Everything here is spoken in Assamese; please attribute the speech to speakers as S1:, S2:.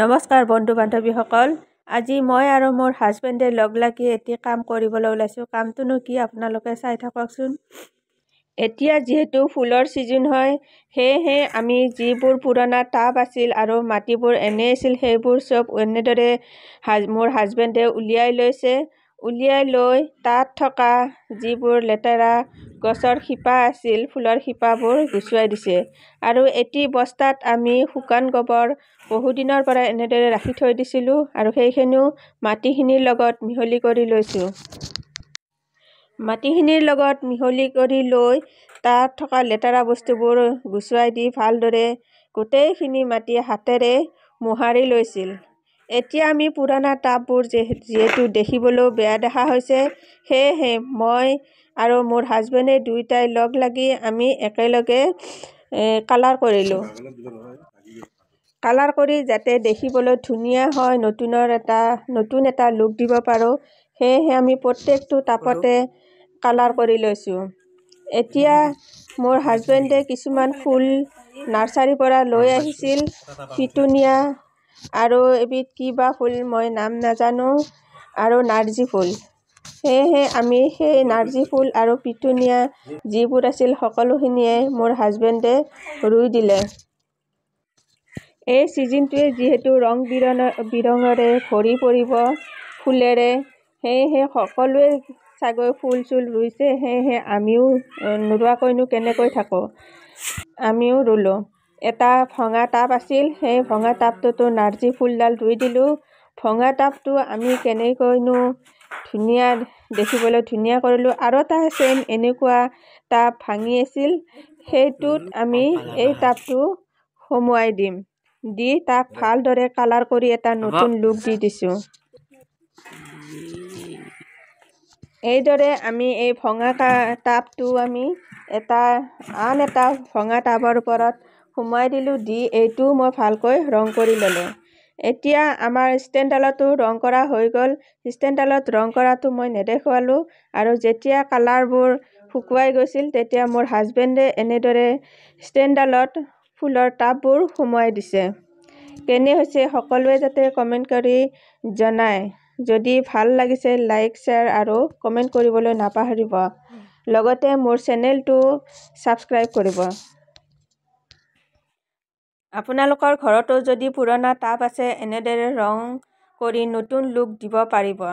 S1: নমস্কাৰ বন্ধু বান্ধৱীসকল আজি মই আৰু মোৰ হাজবেণ্ডে লগ লাগি এটি কাম কৰিবলৈ ওলাইছোঁ কামটোনো কি আপোনালোকে চাই থাককচোন এতিয়া যিহেতু ফুলৰ ছিজন হয় সেয়েহে আমি যিবোৰ পুৰণা টাব আছিল আৰু মাটিবোৰ এনেই আছিল সেইবোৰ চব এনেদৰে হাজ মোৰ হাজবেণ্ডে উলিয়াই লৈছে উলিয়াই লৈ তাত থকা যিবোৰ লেতেৰা গছৰ শিপা আছিল ফুলৰ শিপাবোৰ গুচুৱাই দিছে আৰু এটি বস্তাত আমি শুকান গোবৰ বহুদিনৰ পৰা এনেদৰে ৰাখি থৈ দিছিলোঁ আৰু সেইখিনিও মাটিখিনিৰ লগত মিহলি কৰি লৈছোঁ মাটিখিনিৰ লগত মিহলি কৰি লৈ তাত থকা লেতেৰা বস্তুবোৰ গুচোৱাই দি ভালদৰে গোটেইখিনি মাটি হাতেৰে মোহাৰি লৈছিল এতিয়া আমি পুৰণা টাববোৰ যিহেতু দেখিবলৈও বেয়া দেখা হৈছে সেয়েহে মই আৰু মোৰ হাজবেণ্ডে দুয়োটাই লগ লাগি আমি একেলগে কালাৰ কৰিলোঁ কালাৰ কৰি যাতে দেখিবলৈ ধুনীয়া হয় নতুনৰ এটা নতুন এটা লুক দিব পাৰোঁ সেয়েহে আমি প্ৰত্যেকটো তাপতে কালাৰ কৰি লৈছোঁ এতিয়া মোৰ হাজবেণ্ডে কিছুমান ফুল নাৰ্চাৰীৰ পৰা লৈ আহিছিল পিটুনিয়া আৰু এবিধ কিবা ফুল মই নাম নাজানো আৰু নাৰ্জী ফুল সেয়েহে আমি সেই নাৰ্জী ফুল আৰু পিটুনিয়া যিবোৰ আছিল সকলোখিনিয়ে মোৰ হাজবেণ্ডে ৰুই দিলে এই ছিজনটোৱে যিহেতু ৰং বিৰণ বিৰঙৰে ভৰি পৰিব ফুলেৰে সেয়েহে সকলোৱে চাগৈ ফুল চুল ৰুইছে সেয়েহে আমিও নোৰোৱাকৈনো কেনেকৈ থাকোঁ আমিও ৰুলোঁ এটা ভঙা টাব আছিল সেই ভঙা টাবটোতো নাৰ্জি ফুলডাল ৰুই দিলোঁ ভঙা টাবটো আমি কেনেকৈনো ধুনীয়া দেখিবলৈ ধুনীয়া কৰিলোঁ আৰু এটা চেম এনেকুৱা টাব ভাঙি আছিল সেইটোত আমি এই টাবটো সোমোৱাই দিম দি তাক ভালদৰে কালাৰ কৰি এটা নতুন লুক দি দিছোঁ এইদৰে আমি এই ভঙা টাবটো আমি এটা আন এটা ভঙা টাবৰ ওপৰত সুমুৱাই দিলোঁ দি এইটো মই ভালকৈ ৰং কৰি ল'লোঁ এতিয়া আমাৰ ষ্টেণ্ডডালতো ৰং কৰা হৈ গ'ল ষ্টেণ্ডডালত ৰং কৰাটো মই নেদেখুৱালোঁ আৰু যেতিয়া কালাৰবোৰ শুকুৱাই গৈছিল তেতিয়া মোৰ হাজবেণ্ডে এনেদৰে ষ্টেণ্ডডালত ফুলৰ টাববোৰ সোমোৱাই দিছে কেনে হৈছে সকলোৱে যাতে কমেণ্ট কৰি জনায় যদি ভাল লাগিছে লাইক শ্বেয়াৰ আৰু কমেণ্ট কৰিবলৈ নাপাহৰিব লগতে মোৰ চেনেলটো ছাবস্ক্ৰাইব কৰিব আপোনালোকৰ ঘৰতো যদি পুৰণা টাব আছে এনেদৰে ৰং কৰি নতুন লুক দিব পাৰিব